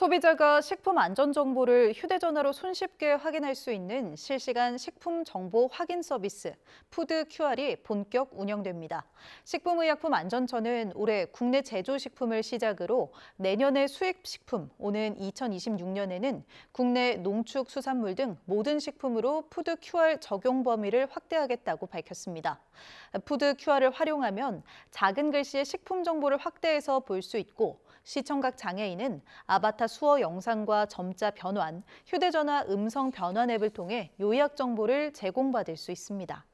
소비자가 식품 안전 정보를 휴대전화로 손쉽게 확인할 수 있는 실시간 식품 정보 확인 서비스 푸드 QR이 본격 운영됩니다. 식품의약품안전처는 올해 국내 제조 식품을 시작으로 내년에 수입 식품, 오는 2026년에는 국내 농축 수산물 등 모든 식품으로 푸드 QR 적용 범위를 확대하겠다고 밝혔습니다. 푸드 QR을 활용하면 작은 글씨의 식품 정보를 확대해서 볼 수 있고 시청각 장애인은 아바타 수어 영상과 점자 변환, 휴대전화 음성 변환 앱을 통해 요약 정보를 제공받을 수 있습니다.